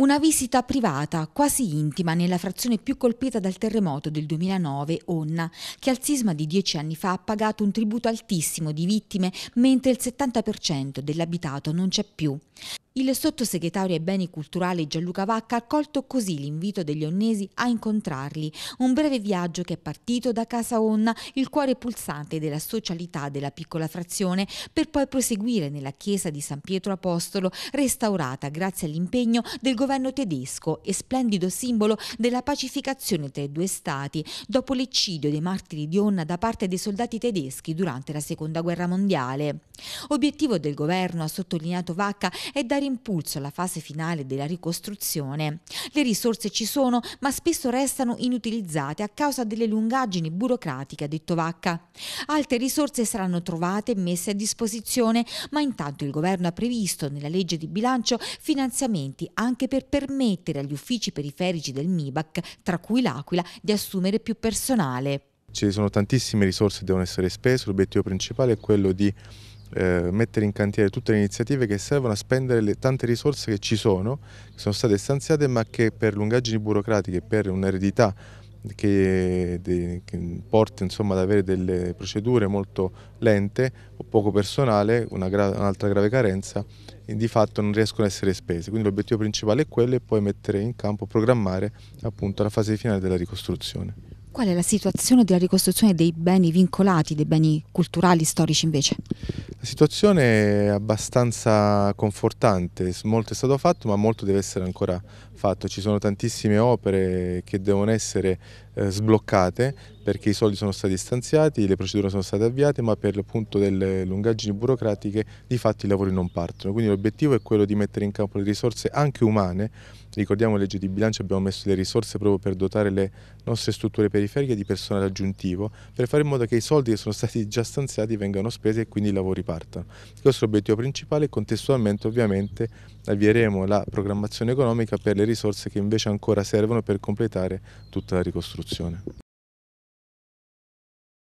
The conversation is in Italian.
Una visita privata, quasi intima, nella frazione più colpita dal terremoto del 2009, Onna, che al sisma di dieci anni fa ha pagato un tributo altissimo di vittime, mentre il 70% dell'abitato non c'è più. Il sottosegretario ai beni culturali Gianluca Vacca ha accolto così l'invito degli onnesi a incontrarli, un breve viaggio che è partito da Casa Onna, il cuore pulsante della socialità della piccola frazione, per poi proseguire nella chiesa di San Pietro Apostolo, restaurata grazie all'impegno del governo tedesco e splendido simbolo della pacificazione tra i due stati, dopo l'eccidio dei martiri di Onna da parte dei soldati tedeschi durante la Seconda Guerra Mondiale. Obiettivo del governo, ha sottolineato Vacca, è dare impulso alla fase finale della ricostruzione. Le risorse ci sono, ma spesso restano inutilizzate a causa delle lungaggini burocratiche, ha detto Vacca. Altre risorse saranno trovate e messe a disposizione, ma intanto il governo ha previsto nella legge di bilancio finanziamenti anche per permettere agli uffici periferici del MIBAC, tra cui l'Aquila, di assumere più personale. Ci sono tantissime risorse che devono essere spese, l'obiettivo principale è quello di eh, mettere in cantiere tutte le iniziative che servono a spendere le tante risorse che ci sono, che sono state stanziate ma che per lungaggini burocratiche, per un'eredità che, de, che, porta insomma, ad avere delle procedure molto lente o poco personale, un'altra gra, un grave carenza, di fatto non riescono a essere spese. Quindi l'obiettivo principale è quello e poi mettere in campo, programmare appunto la fase finale della ricostruzione. Qual è la situazione della ricostruzione dei beni vincolati, dei beni culturali, storici invece? La situazione è abbastanza confortante, molto è stato fatto ma molto deve essere ancora fatto, ci sono tantissime opere che devono essere eh, sbloccate perché i soldi sono stati stanziati, le procedure sono state avviate, ma per l'appunto delle lungaggini burocratiche di fatto i lavori non partono. Quindi l'obiettivo è quello di mettere in campo le risorse anche umane. Ricordiamo la legge di bilancio abbiamo messo le risorse proprio per dotare le nostre strutture periferiche di personale aggiuntivo per fare in modo che i soldi che sono stati già stanziati vengano spesi e quindi i lavori partano. Questo è l'obiettivo principale e contestualmente ovviamente avvieremo la programmazione economica per le risorse che invece ancora servono per completare tutta la ricostruzione. funciona.